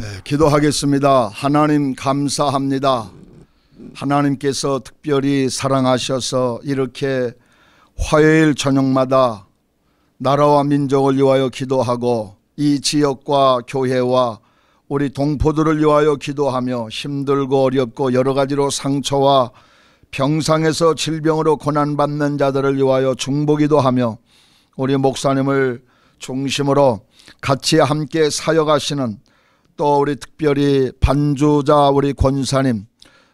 네, 기도하겠습니다. 하나님 감사합니다. 하나님께서 특별히 사랑하셔서 이렇게 화요일 저녁마다 나라와 민족을 위하여 기도하고 이 지역과 교회와 우리 동포들을 위하여 기도하며 힘들고 어렵고 여러 가지로 상처와 병상에서 질병으로 고난받는 자들을 위하여 중보기도 하며 우리 목사님을 중심으로 같이 함께 사역하시는 또 우리 특별히 반주자 우리 권사님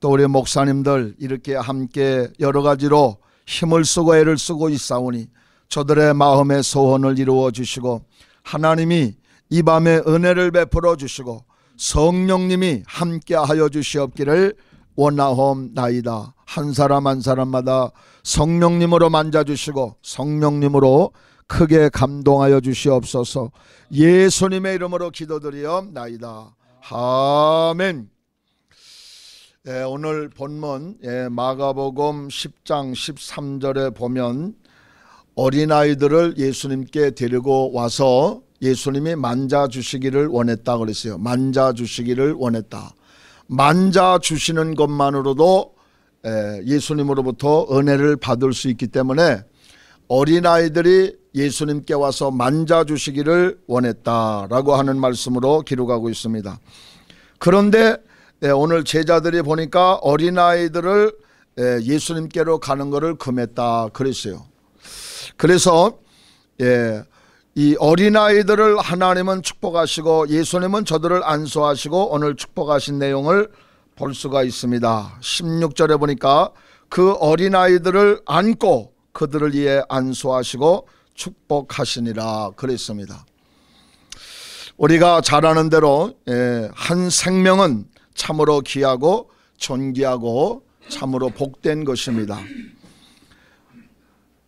또 우리 목사님들 이렇게 함께 여러 가지로 힘을 쓰고 애를 쓰고 있사오니 저들의 마음의 소원을 이루어 주시고 하나님이 이 밤에 은혜를 베풀어 주시고 성령님이 함께하여 주시옵기를 원하옵나이다. 한 사람 한 사람마다 성령님으로 만져 주시고 성령님으로 크게 감동하여 주시옵소서 예수님의 이름으로 기도드리옵나이다. 아멘. 예, 오늘 본문 예, 마가복음 10장 13절에 보면 어린아이들을 예수님께 데리고 와서 예수님이 만져 주시기를 원했다 그랬어요. 만져 주시기를 원했다. 만져 주시는 것만으로도 예, 예수님으로부터 은혜를 받을 수 있기 때문에 어린아이들이 예수님께 와서 만져주시기를 원했다라고 하는 말씀으로 기록하고 있습니다. 그런데 예, 오늘 제자들이 보니까 어린아이들을 예, 예수님께로 가는 것을 금했다 그랬어요. 그래서 예, 이 어린아이들을 하나님은 축복하시고 예수님은 저들을 안수하시고 오늘 축복하신 내용을 볼 수가 있습니다. 16절에 보니까 그 어린아이들을 안고 그들을 위해 안수하시고 축복하시니라 그랬습니다. 우리가 잘 아는 대로 예, 한 생명은 참으로 귀하고 존귀하고 참으로 복된 것입니다.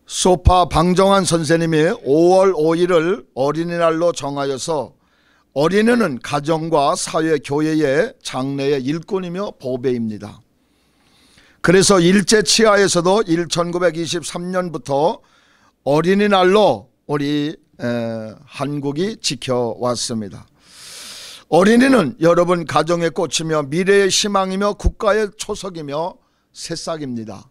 소파 방정환 선생님이 5월 5일을 어린이날로 정하여서 어린이는 가정과 사회, 교회의 장래의 일꾼이며 보배입니다. 그래서 일제 치하에서도 1923년부터 어린이날로 우리 한국이 지켜왔습니다. 어린이는 여러분 가정의 꽃이며 미래의 희망이며 국가의 초석이며 새싹입니다.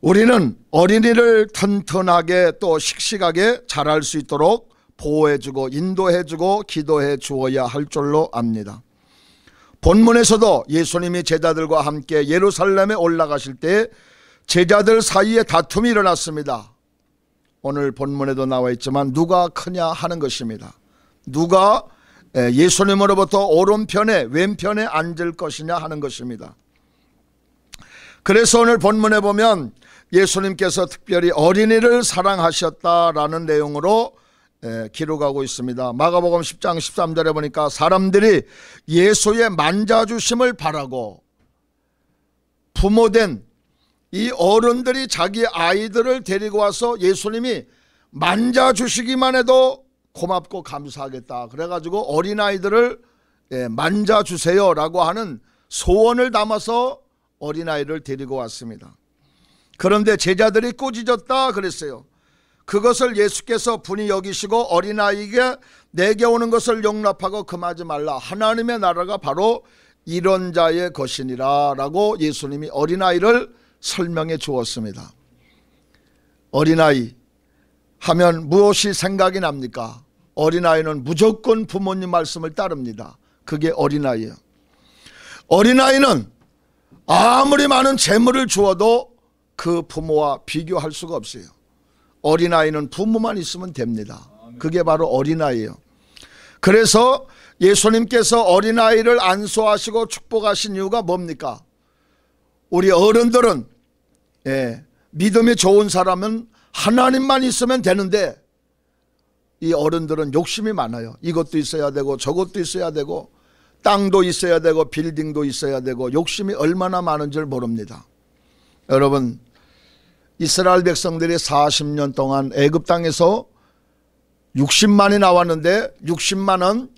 우리는 어린이를 튼튼하게 또 씩씩하게 자랄 수 있도록 보호해주고 인도해주고 기도해 주어야 할 줄로 압니다. 본문에서도 예수님이 제자들과 함께 예루살렘에 올라가실 때 제자들 사이에 다툼이 일어났습니다. 오늘 본문에도 나와 있지만 누가 크냐 하는 것입니다. 누가 예, 예수님으로부터 오른편에 왼편에 앉을 것이냐 하는 것입니다. 그래서 오늘 본문에 보면 예수님께서 특별히 어린이를 사랑하셨다라는 내용으로 예, 기록하고 있습니다. 마가복음 10장 13절에 보니까 사람들이 예수의 만져주심을 바라고 부모된 이 어른들이 자기 아이들을 데리고 와서 예수님이 만져주시기만 해도 고맙고 감사하겠다. 그래가지고 어린아이들을 예, 만져주세요 라고 하는 소원을 담아서 어린아이를 데리고 왔습니다. 그런데 제자들이 꾸짖었다 그랬어요. 그것을 예수께서 분이 여기시고 어린아이에게 내게 오는 것을 용납하고 금하지 말라. 하나님의 나라가 바로 이런 자의 것이니라. 라고 예수님이 어린아이를 설명해 주었습니다. 어린아이 하면 무엇이 생각이 납니까? 어린아이는 무조건 부모님 말씀을 따릅니다. 그게 어린아이예요. 어린아이는 아무리 많은 재물을 주어도 그 부모와 비교할 수가 없어요. 어린아이는 부모만 있으면 됩니다. 그게 바로 어린아이예요. 그래서 예수님께서 어린아이를 안수하시고 축복하신 이유가 뭡니까? 우리 어른들은 예, 믿음이 좋은 사람은 하나님만 있으면 되는데 이 어른들은 욕심이 많아요. 이것도 있어야 되고 저것도 있어야 되고 땅도 있어야 되고 빌딩도 있어야 되고 욕심이 얼마나 많은 지를 모릅니다. 여러분 이스라엘 백성들이 40년 동안 애굽 땅에서 60만이 나왔는데 60만은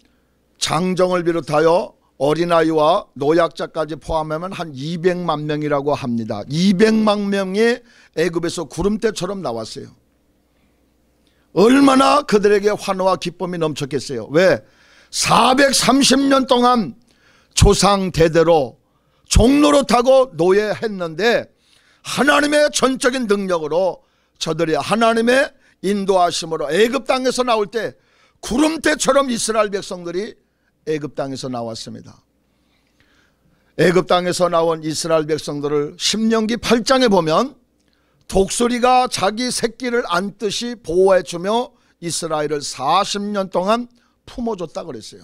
장정을 비롯하여 어린아이와 노약자까지 포함하면 한 200만 명이라고 합니다. 200만 명이 애굽에서 구름대처럼 나왔어요. 얼마나 그들에게 환호와 기쁨이 넘쳤겠어요. 왜? 430년 동안 조상 대대로 종로로 타고 노예했는데 하나님의 전적인 능력으로 저들이 하나님의 인도하심으로 애굽 땅에서 나올 때 구름대처럼 이스라엘 백성들이 애굽 땅에서 나왔습니다. 애굽 땅에서 나온 이스라엘 백성들을 1 0년기 8장에 보면 독수리가 자기 새끼를 안듯이 보호해 주며 이스라엘을 40년 동안 품어줬다 그랬어요.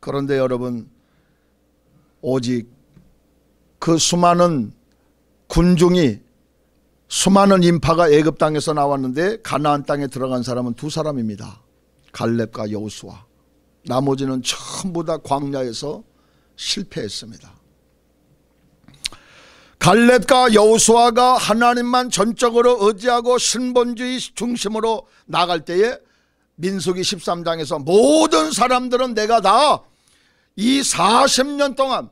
그런데 여러분 오직 그 수많은 군중이 수많은 인파가 애굽 땅에서 나왔는데 가나안 땅에 들어간 사람은 두 사람입니다. 갈렙과 여우수와 나머지는 전부 다 광야에서 실패했습니다. 갈렙과 여우수아가 하나님만 전적으로 의지하고 신본주의 중심으로 나갈 때에 민수기 13장에서 모든 사람들은 내가 다 이 40년 동안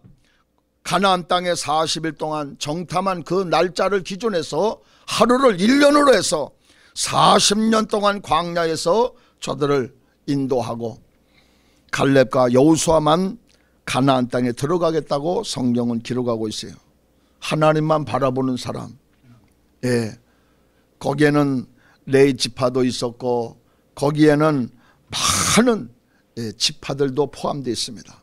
가나안 땅에 40일 동안 정탐한 그 날짜를 기준해서 하루를 1년으로 해서 40년 동안 광야에서 저들을 인도하고 갈렙과 여우수아만 가나안 땅에 들어가겠다고 성경은 기록하고 있어요. 하나님만 바라보는 사람. 예. 거기에는 레이 지파도 있었고 거기에는 많은 예, 지파들도 포함되어 있습니다.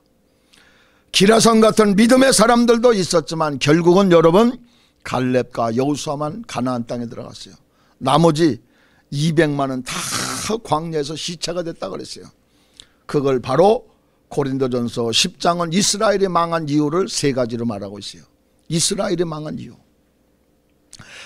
기라성 같은 믿음의 사람들도 있었지만 결국은 여러분 갈렙과 여우수아만 가나안 땅에 들어갔어요. 나머지 200만은 다 광야에서 시체가 됐다 그랬어요. 그걸 바로 고린도전서 10장은 이스라엘이 망한 이유를 세 가지로 말하고 있어요. 이스라엘이 망한 이유.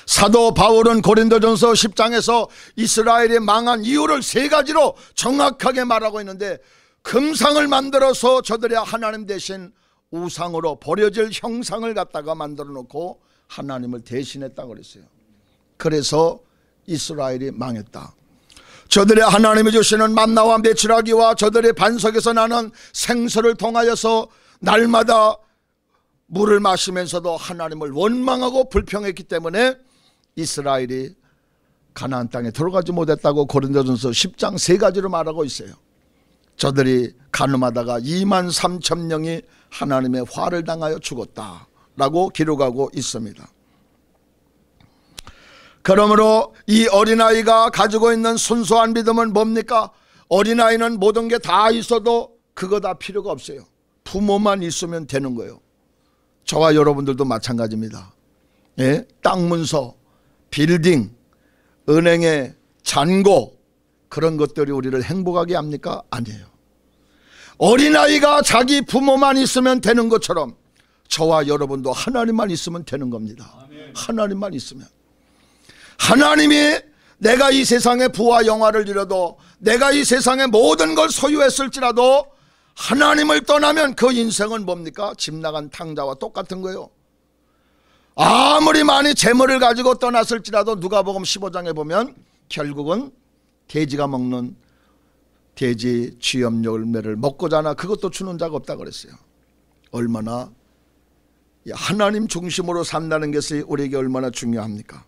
사도 바울은 고린도전서 10장에서 이스라엘이 망한 이유를 세 가지로 정확하게 말하고 있는데 금상을 만들어서 저들의 하나님 대신 우상으로 버려질 형상을 갖다가 만들어 놓고 하나님을 대신했다 그랬어요. 그래서 이스라엘이 망했다. 저들의 하나님이 주시는 만나와 매출하기와 저들의 반석에서 나는 생수를 통하여서 날마다 물을 마시면서도 하나님을 원망하고 불평했기 때문에 이스라엘이 가나안 땅에 들어가지 못했다고 고린도전서 10장 3 가지로 말하고 있어요. 저들이 가늠하다가 2만 3천 명이 하나님의 화를 당하여 죽었다. 라고 기록하고 있습니다. 그러므로 이 어린아이가 가지고 있는 순수한 믿음은 뭡니까? 어린아이는 모든 게 다 있어도 그거 다 필요가 없어요. 부모만 있으면 되는 거예요. 저와 여러분들도 마찬가지입니다. 예? 땅 문서, 빌딩, 은행의 잔고 그런 것들이 우리를 행복하게 합니까? 아니에요. 어린아이가 자기 부모만 있으면 되는 것처럼 저와 여러분도 하나님만 있으면 되는 겁니다. 하나님만 있으면. 하나님이 내가 이 세상의 부와 영화를 잃어도 내가 이 세상의 모든 걸 소유했을지라도 하나님을 떠나면 그 인생은 뭡니까? 집 나간 탕자와 똑같은 거예요. 아무리 많이 재물을 가지고 떠났을지라도 누가복음 15장에 보면 결국은 돼지가 먹는 돼지 취업 열매를 먹고자 하나 그것도 주는 자가 없다 그랬어요. 얼마나 하나님 중심으로 산다는 것이 우리에게 얼마나 중요합니까?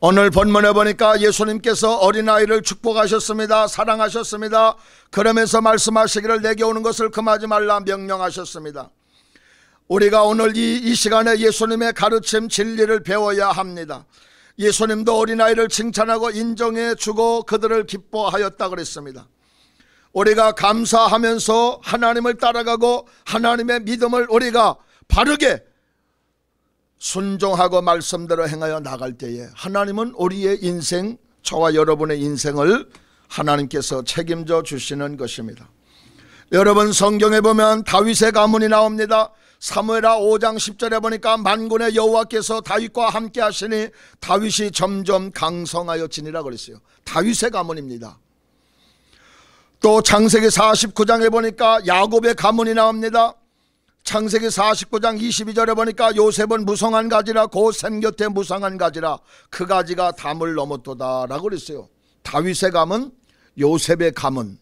오늘 본문에 보니까 예수님께서 어린아이를 축복하셨습니다. 사랑하셨습니다. 그러면서 말씀하시기를 내게 오는 것을 금하지 말라 명령하셨습니다. 우리가 오늘 이, 이 시간에 예수님의 가르침 진리를 배워야 합니다. 예수님도 어린아이를 칭찬하고 인정해 주고 그들을 기뻐하였다 그랬습니다. 우리가 감사하면서 하나님을 따라가고 하나님의 믿음을 우리가 바르게 순종하고 말씀대로 행하여 나갈 때에 하나님은 우리의 인생, 저와 여러분의 인생을 하나님께서 책임져 주시는 것입니다. 여러분 성경에 보면 다윗의 가문이 나옵니다. 사무엘하 5장 10절에 보니까 만군의 여호와께서 다윗과 함께 하시니 다윗이 점점 강성하여 지니라 그랬어요. 다윗의 가문입니다. 또 창세기 49장에 보니까 야곱의 가문이 나옵니다. 창세기 49장 22절에 보니까 요셉은 무성한 가지라 곧샘 곁에 무성한 가지라 그 가지가 담을 넘었도다라고 그랬어요. 다윗의 가문, 요셉의 가문.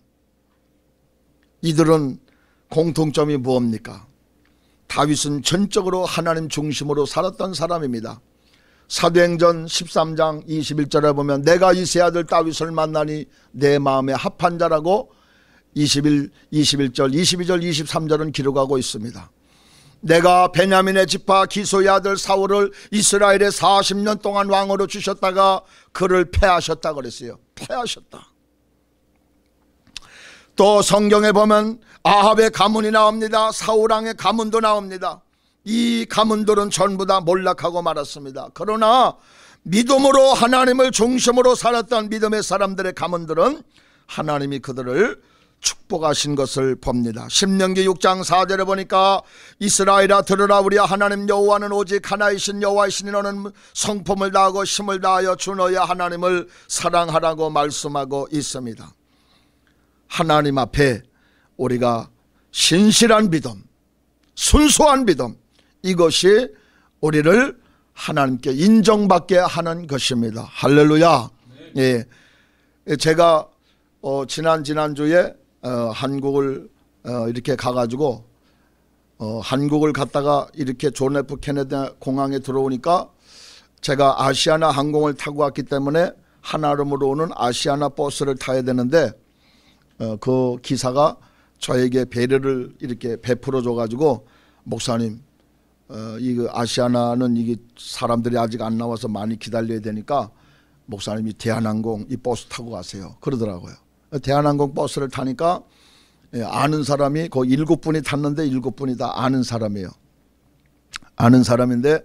이들은 공통점이 무엇입니까? 다윗은 전적으로 하나님 중심으로 살았던 사람입니다. 사도행전 13장 21절에 보면 내가 이 세 아들 다윗을 만나니 내 마음에 합한 자라고 21, 21절, 22절, 23절은 기록하고 있습니다. 내가 베냐민의 지파 기소의 아들 사울을 이스라엘에 40년 동안 왕으로 주셨다가 그를 패하셨다 그랬어요. 패하셨다. 또 성경에 보면 아합의 가문이 나옵니다. 사우랑의 가문도 나옵니다. 이 가문들은 전부 다 몰락하고 말았습니다. 그러나 믿음으로 하나님을 중심으로 살았던 믿음의 사람들의 가문들은 하나님이 그들을 축복하신 것을 봅니다. 신명기 6장 4절에 보니까 이스라엘아 들으라 우리 하나님 여호와는 오직 하나이신 여호와이시니 너는 성품을 다하고 힘을 다하여 주 너의 하나님을 사랑하라고 말씀하고 있습니다. 하나님 앞에 우리가 신실한 믿음, 순수한 믿음, 이것이 우리를 하나님께 인정받게 하는 것입니다. 할렐루야. 네. 예. 예 제가 어, 지난 지난주에 어, 한국을 어, 이렇게 가가지고 어, 한국을 갔다가 이렇게 존 F 케네디 공항에 들어오니까 제가 아시아나 항공을 타고 왔기 때문에 하나름으로 오는 아시아나 버스를 타야 되는데 어, 그 기사가 저에게 배려를 이렇게 베풀어 줘가지고 목사님 어, 이거 그 아시아나는 이게 사람들이 아직 안 나와서 많이 기다려야 되니까 목사님이 대한항공 이 버스 타고 가세요 그러더라고요. 대한항공 버스를 타니까 예, 아는 사람이 거의 일곱 분이 탔는데 일곱 분이 다 아는 사람이에요. 아는 사람인데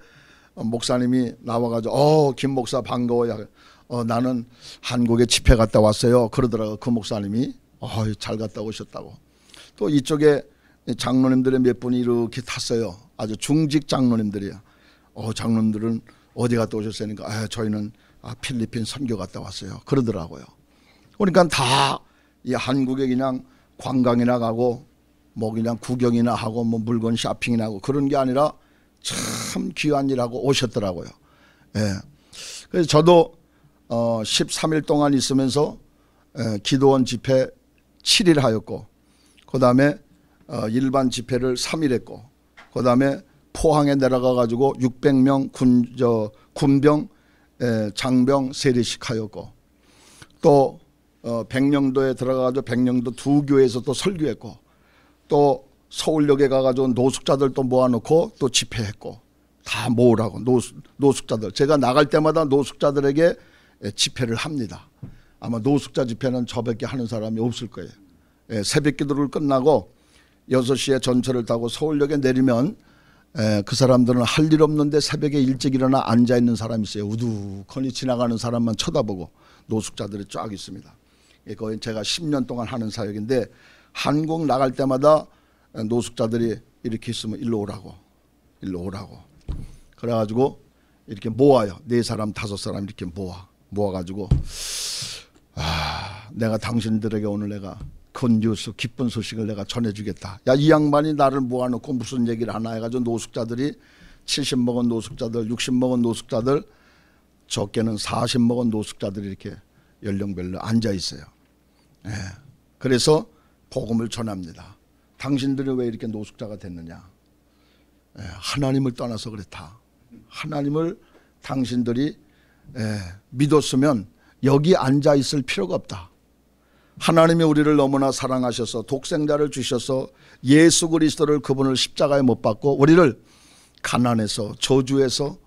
어, 목사님이 나와가지고 어 김 목사 반가워요. 어, 나는 한국에 집회 갔다 왔어요. 그러더라고 그 목사님이 어, 잘 갔다 오셨다고. 또 이쪽에 장로님들의 몇 분이 이렇게 탔어요. 아주 중직 장로님들이야. 어, 장로님들은 어디 갔다 오셨으니까 아, 저희는 아, 필리핀 선교 갔다 왔어요. 그러더라고요. 그러니까 다 이 한국에 그냥 관광이나 가고 뭐 그냥 구경이나 하고 뭐 물건 쇼핑이나 하고 그런 게 아니라 참 귀한 일하고 오셨더라고요. 예. 그래서 저도 어 13일 동안 있으면서 예, 기도원 집회 7일 하였고 그 다음에 어, 일반 집회를 3일 했고 그 다음에 포항에 내려가 가지고 600명 군, 저, 군병 에, 장병 세례식 하였고 또 어, 백령도에 들어가가지고 백령도 두 교회에서 또 설교했고 또 서울역에 가가지고 노숙자들 또 모아놓고 또 집회했고 다 모으라고 노숙, 노숙자들 제가 나갈 때마다 노숙자들에게 집회를 합니다. 아마 노숙자 집회는 저밖에 하는 사람이 없을 거예요. 예, 새벽 기도를 끝나고 6시에 전철을 타고 서울역에 내리면 에, 예, 그 사람들은 할 일 없는데 새벽에 일찍 일어나 앉아 있는 사람이 있어요. 우두커니 지나가는 사람만 쳐다보고 노숙자들이 쫙 있습니다. 예, 거의 제가 10년 동안 하는 사역인데 한국 나갈 때마다 예, 노숙자들이 이렇게 있으면 일로 오라고 일로 오라고 그래가지고 이렇게 모아요. 네 사람 다섯 사람 이렇게 모아 모아가지고 아, 내가 당신들에게 오늘 내가 큰 뉴스, 기쁜 소식을 내가 전해주겠다. 야, 이 양반이 나를 모아놓고 무슨 얘기를 하나 해가지고 노숙자들이 70 먹은 노숙자들, 60 먹은 노숙자들, 적게는 40 먹은 노숙자들이 이렇게 연령별로 앉아 있어요. 예. 그래서 복음을 전합니다. 당신들이 왜 이렇게 노숙자가 됐느냐? 예. 하나님을 떠나서 그렇다. 하나님을 당신들이 예. 믿었으면 여기 앉아 있을 필요가 없다. 하나님이 우리를 너무나 사랑하셔서 독생자를 주셔서 예수 그리스도를 그분을 십자가에 못 박고 우리를 가난에서 저주에서